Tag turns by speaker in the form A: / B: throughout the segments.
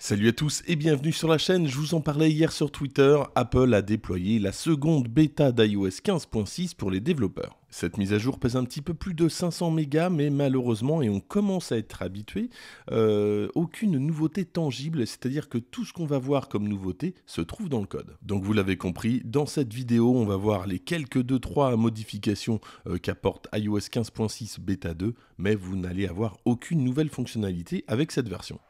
A: Salut à tous et bienvenue sur la chaîne, je vous en parlais hier sur Twitter, Apple a déployé la seconde bêta d'iOS 15.6 pour les développeurs. Cette mise à jour pèse un petit peu plus de 500 mégas, mais malheureusement, et on commence à être habitué, euh, aucune nouveauté tangible, c'est-à-dire que tout ce qu'on va voir comme nouveauté se trouve dans le code. Donc vous l'avez compris, dans cette vidéo, on va voir les quelques 2-3 modifications euh, qu'apporte iOS 15.6 bêta 2, mais vous n'allez avoir aucune nouvelle fonctionnalité avec cette version.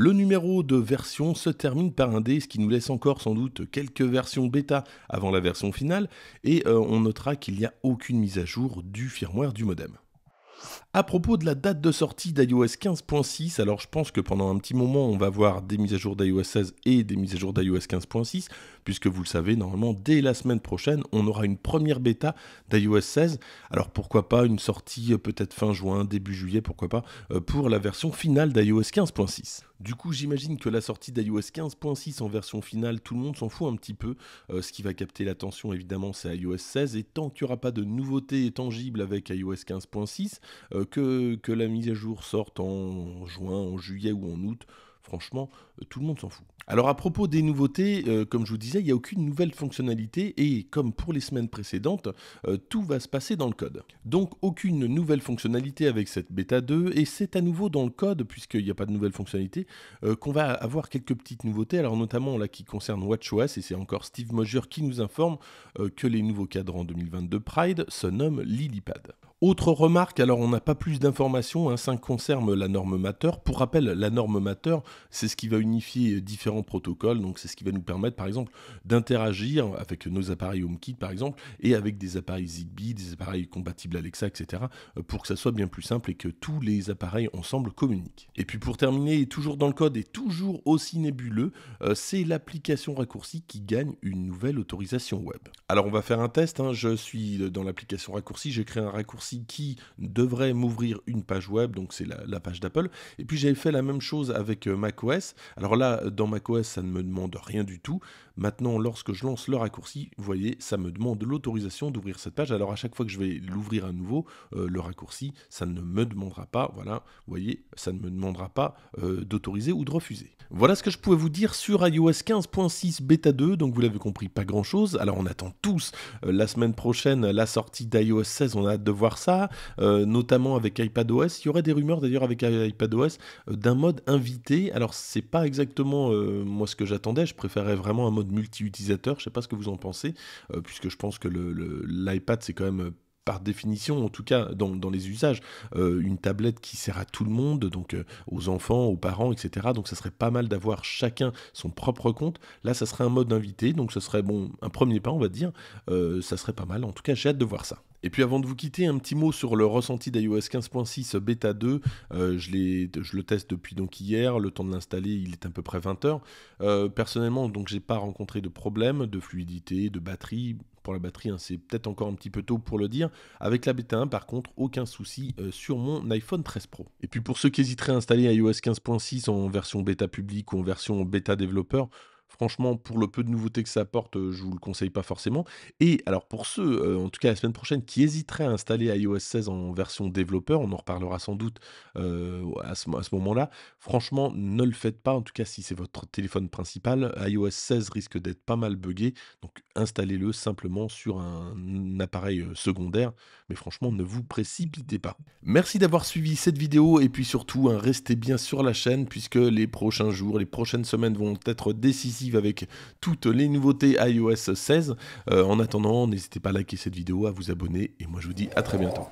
A: Le numéro de version se termine par un D, ce qui nous laisse encore sans doute quelques versions bêta avant la version finale, et euh, on notera qu'il n'y a aucune mise à jour du firmware du modem. À propos de la date de sortie d'iOS 15.6, alors je pense que pendant un petit moment, on va voir des mises à jour d'iOS 16 et des mises à jour d'iOS 15.6, puisque vous le savez, normalement, dès la semaine prochaine, on aura une première bêta d'iOS 16. Alors pourquoi pas une sortie euh, peut-être fin juin, début juillet, pourquoi pas, euh, pour la version finale d'iOS 15.6. Du coup, j'imagine que la sortie d'iOS 15.6 en version finale, tout le monde s'en fout un petit peu. Euh, ce qui va capter l'attention, évidemment, c'est iOS 16. Et tant qu'il n'y aura pas de nouveautés tangibles avec iOS 15.6, euh, que, que la mise à jour sorte en juin, en juillet ou en août, franchement, euh, tout le monde s'en fout. Alors à propos des nouveautés, euh, comme je vous disais, il n'y a aucune nouvelle fonctionnalité et comme pour les semaines précédentes, euh, tout va se passer dans le code. Donc aucune nouvelle fonctionnalité avec cette bêta 2 et c'est à nouveau dans le code puisqu'il n'y a pas de nouvelle fonctionnalité qu'on va avoir quelques petites nouveautés, alors notamment là qui concerne WatchOS et c'est encore Steve Mosher qui nous informe que les nouveaux cadrans 2022 Pride se nomment Lilipad. Autre remarque, alors on n'a pas plus d'informations, ça hein, concerne la norme Mater. Pour rappel, la norme Mater, c'est ce qui va unifier euh, différents protocoles, donc c'est ce qui va nous permettre par exemple d'interagir avec nos appareils HomeKit par exemple, et avec des appareils Zigbee, des appareils compatibles Alexa, etc., euh, pour que ça soit bien plus simple et que tous les appareils ensemble communiquent. Et puis pour terminer, toujours dans le code et toujours aussi nébuleux, euh, c'est l'application raccourci qui gagne une nouvelle autorisation web. Alors on va faire un test, hein. je suis dans l'application raccourci, j'ai créé un raccourci qui devrait m'ouvrir une page web, donc c'est la, page d'Apple. Et puis j'avais fait la même chose avec euh, macOS. Alors là, dans macOS, ça ne me demande rien du tout. Maintenant, lorsque je lance le raccourci, vous voyez, ça me demande l'autorisation d'ouvrir cette page. Alors à chaque fois que je vais l'ouvrir à nouveau, euh, le raccourci, ça ne me demandera pas, voilà, vous voyez, ça ne me demandera pas euh, d'autoriser ou de refuser. Voilà ce que je pouvais vous dire sur iOS 15.6 bêta 2, donc vous l'avez compris, pas grand-chose. Alors on attend tous la semaine prochaine la sortie d'iOS 16, on a hâte de voir ça, euh, notamment avec iPadOS. Il y aurait des rumeurs d'ailleurs avec iPadOS euh, d'un mode invité. Alors c'est pas exactement euh, moi ce que j'attendais. Je préférais vraiment un mode multi-utilisateur. Je sais pas ce que vous en pensez, puisque je pense que l'iPad c'est quand même par définition, en tout cas dans, les usages, une tablette qui sert à tout le monde, donc aux enfants, aux parents, etc. Donc ça serait pas mal d'avoir chacun son propre compte. Là, ça serait un mode invité, donc ce serait bon, un premier pas, on va dire. ça serait pas mal. En tout cas, j'ai hâte de voir ça. Et puis avant de vous quitter, un petit mot sur le ressenti d'iOS 15.6 Beta 2. je, le teste depuis donc hier, le temps de l'installer il est à peu près 20h. Euh, personnellement, donc j'ai pas rencontré de problème de fluidité, de batterie. Pour la batterie, hein, c'est peut-être encore un petit peu tôt pour le dire. Avec la bêta 1, par contre, aucun souci euh, sur mon iPhone 13 Pro. Et puis pour ceux qui hésiteraient à installer iOS 15.6 en version bêta publique ou en version bêta développeur, Franchement, pour le peu de nouveautés que ça apporte, je euh, je vous le conseille pas forcément. Et alors pour ceux, euh, en tout cas la semaine prochaine, qui hésiteraient à installer iOS 16 en version développeur, on en reparlera sans doute euh, à ce, moment-là. Franchement, ne le faites pas. En tout cas, si c'est votre téléphone principal, iOS 16 risque d'être pas mal buggé. Donc installez-le simplement sur un, appareil secondaire. Mais franchement, ne vous précipitez pas. Merci d'avoir suivi cette vidéo et puis surtout, hein, restez bien sur la chaîne puisque les prochains jours, les prochaines semaines vont être décisives avec toutes les nouveautés iOS 16. Euh, en attendant, n'hésitez pas à liker cette vidéo, à vous abonner et moi je vous dis à très bientôt.